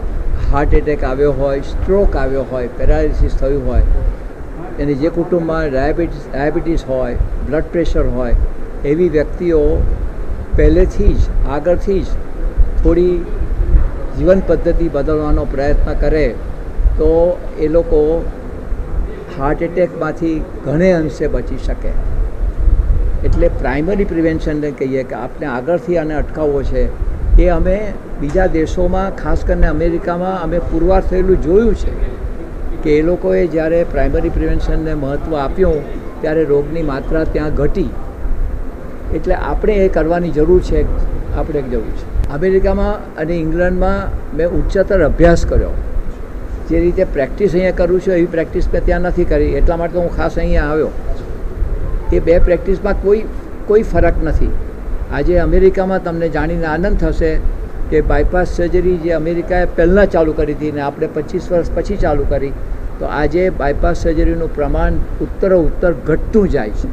હાર્ટ એટેક આવ્યો હોય સ્ટ્રોક આવ્યો હોય પેરાલિસિસ થયું હોય અને જે કુટુંબમાં ડાયાબિટીસ ડાયાબિટીસ હોય બ્લડ પ્રેશર હોય એવી વ્યક્તિઓ પહેલેથી જ આગળથી જ થોડી જીવન પદ્ધતિ બદલવાનો પ્રયત્ન કરે તો એ લોકો હાર્ટ એટેકમાંથી ઘણે અંશે બચી શકે એટલે પ્રાઇમરી પ્રિવેન્શનને કહીએ કે આપણે આગળથી આને અટકાવવો છે એ અમે બીજા દેશોમાં ખાસ કરીને અમેરિકામાં અમે પુરવાર થયેલું જોયું છે કે એ લોકોએ જ્યારે પ્રાઇમરી પ્રિવેન્શનને મહત્ત્વ આપ્યું ત્યારે રોગની માત્રા ત્યાં ઘટી એટલે આપણે એ કરવાની જરૂર છે આપણે જરૂર છે અમેરિકામાં અને ઇંગ્લેન્ડમાં મેં ઉચ્ચતર અભ્યાસ કર્યો જે રીતે પ્રેક્ટિસ અહીંયા કરું છું એવી પ્રેક્ટિસ મેં ત્યાં નથી કરી એટલા માટે હું ખાસ અહીંયા આવ્યો એ બે પ્રેક્ટિસમાં કોઈ કોઈ ફરક નથી આજે અમેરિકામાં તમને જાણીને આનંદ થશે કે બાયપાસ સર્જરી જે અમેરિકાએ પહેલાં ચાલુ કરી હતી ને આપણે પચીસ વર્ષ પછી ચાલુ કરી તો આજે બાયપાસ સર્જરીનું પ્રમાણ ઉત્તરો ઉત્તર ઘટતું જાય છે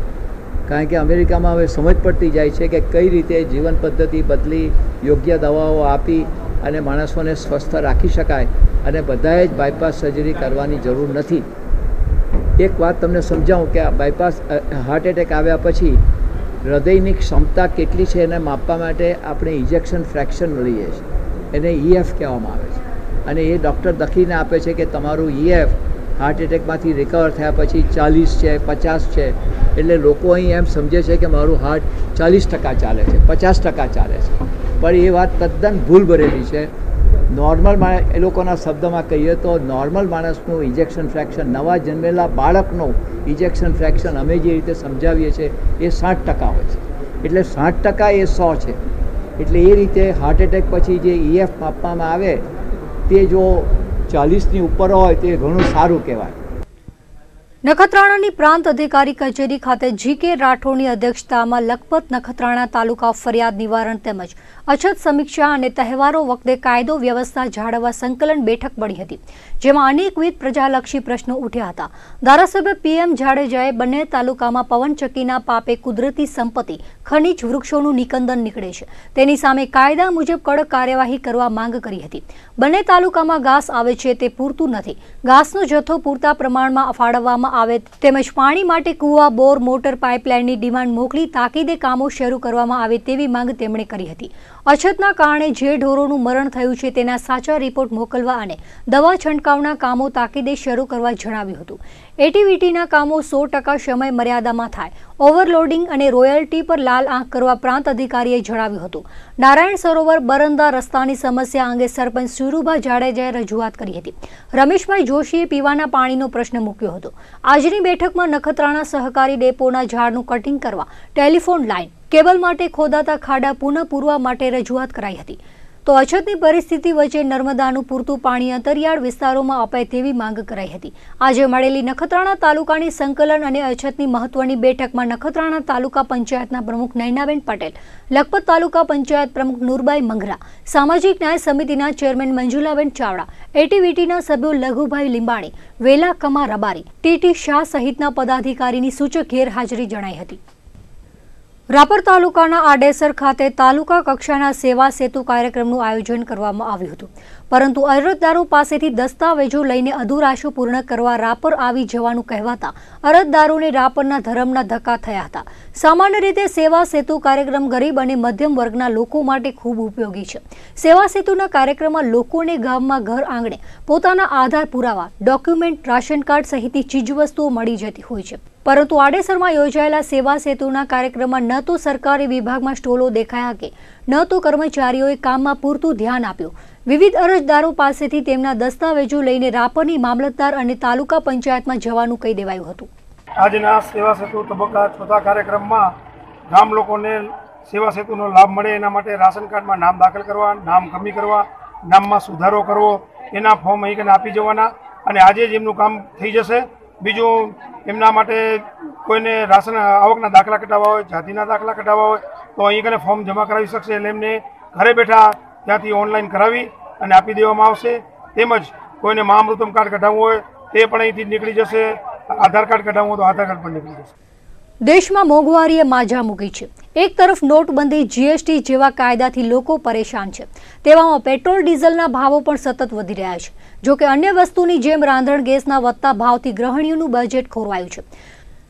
કારણ કે અમેરિકામાં હવે સમજ પડતી જાય છે કે કઈ રીતે જીવન પદ્ધતિ બદલી યોગ્ય દવાઓ આપી અને માણસોને સ્વસ્થ રાખી શકાય અને બધાએ જ બાયપાસ સર્જરી કરવાની જરૂર નથી એક વાત તમને સમજાવું કે આ બાયપાસ હાર્ટ એટેક આવ્યા પછી હૃદયની ક્ષમતા કેટલી છે એને માપવા માટે આપણે ઇન્જેક્શન ફ્રેક્શન લઈએ છીએ એને ઈએફ e કહેવામાં આવે છે અને એ ડૉક્ટર દખીને આપે છે કે તમારું ઈએફ હાર્ટ એટેકમાંથી રિકવર થયા પછી ચાલીસ છે પચાસ છે એટલે લોકો અહીં એમ સમજે છે કે મારું હાર્ટ ચાલીસ ટકા ચાલે છે પચાસ ટકા ચાલે છે પણ એ વાત તદ્દન ભૂલ ભરેલી છે નોર્મલ માણસ એ લોકોના શબ્દમાં કહીએ તો નોર્મલ માણસનું ઇજેક્શન ફ્રેક્શન નવા જન્મેલા બાળકનું ઇજેક્શન ફ્રેક્શન અમે જે રીતે સમજાવીએ છીએ એ સાઠ ટકા હોય છે એટલે સાઠ ટકા એ સો છે એટલે એ રીતે હાર્ટ એટેક પછી જે ઈએફ e માપવામાં આવે તે જો ચાલીસની ઉપર હોય તે ઘણું સારું કહેવાય નખત્રાણાની પ્રાંત અધિકારી કચેરી ખાતે જીકે રાઠોડની અધ્યક્ષતામાં લખપત નખત્રાણા તાલુકા ફરિયાદ નિવારણ તેમજ અછત સમીક્ષા અને તહેવારો વખતે કાયદો વ્યવસ્થા જાળવવા સંકલન બેઠક મળી હતી જેમાં અનેકવિધ પ્રજાલક્ષી પ્રશ્નો ઉઠ્યા હતા ધારાસભ્ય પીએમ જાડેજાએ બંને તાલુકામાં પવનચક્કીના પાપે કુદરતી સંપત્તિ ખનિજ વૃક્ષોનું નિકંદન નીકળે છે તેની સામે કાયદા મુજબ કડક કાર્યવાહી કરવા માંગ કરી હતી બંને તાલુકામાં ઘાસ આવે છે તે પૂરતું નથી ઘાસનો જથ્થો પૂરતા પ્રમાણમાં ફાળવવામાં કરવામાં આવે તેમજ પાણી માટે કૂવા બોર મોટર પાઇપલાઇનની ડિમાન્ડ મોકલી તાકીદે કામો શરૂ કરવામાં આવે તેવી માંગ તેમણે કરી હતી અછતના કારણે જે ઢોરોનું મરણ થયું છે તેના સાચા રિપોર્ટ મોકલવા અને દવા છંટકાવના કામો તાકીદે શરૂ કરવા જણાવ્યું હતું એટીવીટીના કામો સો ટકા સમય મર્યાદામાં થાય ઓવરલોડિંગ અને રોયલ્ટી પર લાલ આંખ કરવા પ્રાંત અધિકારીએ જણાવ્યું હતું નારાયણ સરોવર બરંદા રસ્તાની સમસ્યા અંગે સરપંચ સુરુભા જાડેજાએ રજૂઆત કરી હતી રમેશભાઈ જોશીએ પીવાના પાણીનો પ્રશ્ન મૂક્યો હતો આજની બેઠકમાં નખત્રાણા સહકારી ડેપોના ઝાડનું કટિંગ કરવા ટેલિફોન લાઇન કેબલ માટે ખોદાતા ખાડા પુનઃ પૂરવા માટે રજૂઆત કરાઈ હતી તો અછતની પરિસ્થિતિ વચ્ચે નર્મદાનું પૂરતું પાણી અંતરિયાળ વિસ્તારોમાં અપાય તેવી માંગ કરાઈ હતી આજે મળેલી નખત્રાણા તાલુકાની સંકલન અને અછતની મહત્વની બેઠકમાં નખત્રાણા તાલુકા પંચાયતના પ્રમુખ નૈનાબેન પટેલ લખપત તાલુકા પંચાયત પ્રમુખ નુરબાઈ મંગરા સામાજિક ન્યાય સમિતિના ચેરમેન મંજુલાબેન ચાવડા એટીવીટીના સભ્યો લઘુભાઈ લીંબાણી વેલા કમા રબારી ટીટી શાહ સહિતના પદાધિકારીની સૂચક ગેરહાજરી જણાઈ હતી રાપર તાલુકાના આડેસર ખાતે તાલુકા કક્ષાના સેવા સેતુ કાર્યક્રમનું આયોજન કરવામાં આવ્યું હતું પરંતુ અરજદારો પાસેથી દસ્તાવેજો લઈને અધુરાશો પૂર્ણ કરવા રાપર આવી જવાનું કહેવાતા અરજદારોને રાપરના ધરમના ધક્કા થયા હતા સામાન્ય રીતે સેવા સેતુ કાર્યક્રમ ગરીબ અને મધ્યમ વર્ગના લોકો માટે ખૂબ ઉપયોગી છે સેવા સેતુના કાર્યક્રમમાં લોકોને ગામમાં ઘર આંગણે પોતાના આધાર પુરાવા ડોક્યુમેન્ટ રાશન કાર્ડ સહિતની ચીજવસ્તુઓ મળી જતી હોય છે પરંતુ આડેસરમાં યોજાયેલા સેવા સેતુના કાર્યક્રમમાં ન તો સરકારી વિભાગમાં સ્ટોલો દેખાયા કે ન તો કર્મચારીઓએ કામમાં પૂરતું ધ્યાન આપ્યું વિવિધ અરજદારો પાસેથી તેમના દસ્તાવેજો લઈને રાપરની મામલતદાર અને તાલુકા પંચાયતમાં જવાનું કહી દેવાયું હતું આજના સેવા સેતુ તબક્કા ચોથા કાર્યક્રમમાં ગામ લોકોને સેવા સેતુનો લાભ મળે એના માટે રાશન કાર્ડમાં નામ દાખલ કરવા નામ કમી કરવા નામમાં સુધારો કરવો એના ફોર્મ અહીં આપી જવાના અને આજે જ એમનું કામ થઈ જશે બીજું એમના માટે કોઈને રાશન આવકના દાખલા કટાવવા હોય જાતિના દાખલા કટાવવા હોય તો અહીં કને ફોર્મ જમા કરાવી શકશે એટલે એમને ઘરે બેઠા ત્યાંથી ઓનલાઈન કરાવી અને આપી દેવામાં આવશે તેમજ કોઈને મહામૃતમ કાર્ડ કઢાવવું હોય તે પણ અહીંથી નીકળી જશે આધાર કાર્ડ કઢાવવું હોય તો આધાર કાર્ડ પણ નીકળી જશે દેશમાં મોંઘવારીએ માજા મૂકી છે એક તરફ નોટબંધી જીએસટી જેવા કાયદાથી લોકો પરેશાન છે તેવામાં પેટ્રોલ ડીઝલના ભાવો પણ સતત વધી રહ્યા છે જોકે અન્ય વસ્તુની જેમ રાંધણ ગેસના વધતા ભાવથી ગ્રહણીઓનું બજેટ ખોરવાયું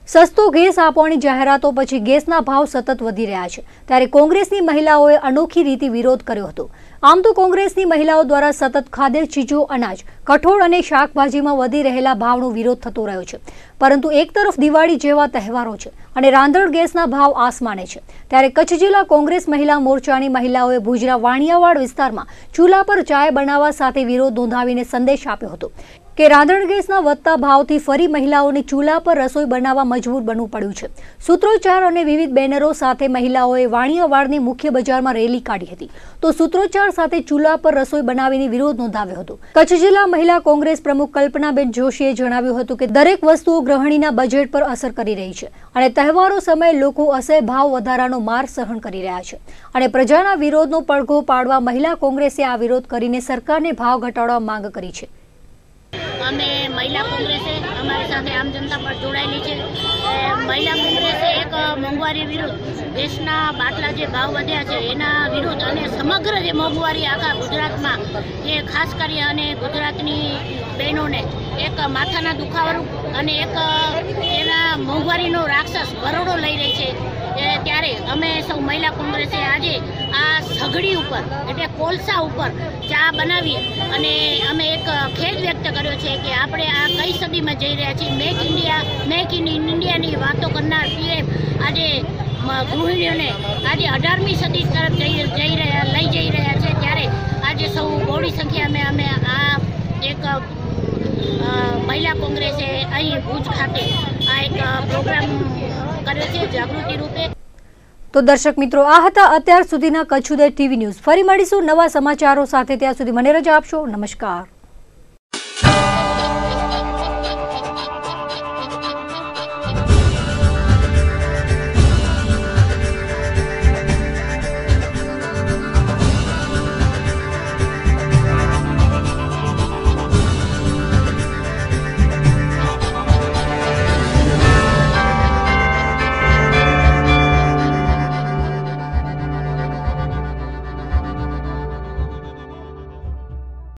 છે સસ્તો ગેસ આપવાની જાહેરાતો પછી ગેસના ભાવ સતત વધી રહ્યા છે ત્યારે કોંગ્રેસની મહિલાઓએ અનોખી રીતે વિરોધ કર્યો હતો આમ તો કોંગ્રેસની મહિલાઓ દ્વારા સતત ખાદ્ય ચીજો અનાજ કઠોળ અને શાકભાજીમાં વધી રહેલા ભાવનો વિરોધ થતો રહ્યો છે પરંતુ એક તરફ દિવાળી જેવા તહેવારો છે અને રાંધણ ગેસના ભાવ આસમાને છે ત્યારે કચ્છ જિલ્લા કોંગ્રેસ મહિલા મોરચાની મહિલાઓએ ભુજના વાણિયાવાડ વિસ્તારમાં ચૂલા પર ચાય બનાવવા સાથે વિરોધ નોંધાવીને સંદેશ આપ્યો હતો કે રાંધણ ગેસના વધતા ભાવથી ફરી મહિલાઓને ચૂલા પર રસોઈ બનાવવા મજબૂર બનવું પડ્યું છે સૂત્રોચ્ચાર અને વિવિધ બેનરો સાથે મહિલાઓએ વાણિયાવાડની મુખ્ય બજારમાં રેલી કાઢી હતી તો સૂત્રોચ્ચાર સાથે ચૂલા પર રસોઈ બનાવીને વિરોધ નોંધાવ્યો હતો કચ્છ જિલ્લા મહિલા કોંગ્રેસ પ્રમુખ કલ્પનાબેન જોશીએ જણાવ્યું હતું કે દરેક વસ્તુઓ ગૃહિણીના બજેટ પર અસર કરી રહી છે અને તહેવારો સમયે લોકો અસહ્ય ભાવ વધારાનો માર સહન કરી રહ્યા છે અને પ્રજાના વિરોધનો પડઘો પાડવા મહિલા કોંગ્રેસે આ વિરોધ કરીને સરકારને ભાવ ઘટાડવા માંગ કરી છે અમે મહિલા કોંગ્રેસે અમારી સાથે આમ જનતા પર જોડાયેલી છે મહિલા કોંગ્રેસે એક મોંઘવારી વિરુદ્ધ દેશના બાટલા જે ભાવ વધ્યા છે એના વિરુદ્ધ અને સમગ્ર જે મોંઘવારી આખા ગુજરાતમાં જે ખાસ કરી અને ગુજરાતની બહેનોને એક માથાના દુખાવાનું અને એક એના મોંઘવારીનો રાક્ષસ બરોડો લઈ રહી છે ત્યારે અમે સૌ મહિલા કોંગ્રેસે આજે આ સઘળી ઉપર એટલે કોલસા ઉપર ચા બનાવી અને અમે એક ખેદ વ્યક્ત કર્યો છે છે કે આપણે આ કઈ સદીમાં જઈ રહ્યા છીએ મેક ઇન્ડિયા મેક ઇન ઇન્ડિયાની વાતો કરનાર પીએમ આજે ગૃહિણીઓને આજે અઢારમી સદી તરફ જઈ જઈ રહ્યા લઈ જઈ રહ્યા છે ત્યારે આજે સૌ બહોળી સંખ્યામાં અમે આ એક મહિલા કોંગ્રેસે અહીં ભુજ ખાતે આ એક પ્રોગ્રામ કર્યો છે જાગૃતિ રૂપે તો દર્શક મિત્રો આ હતા અત્યાર સુધીના કચ્છુદય ટીવી ન્યૂઝ ફરી મળીશું નવા સમાચારો સાથે ત્યાં સુધી મને રજા આપશો નમસ્કાર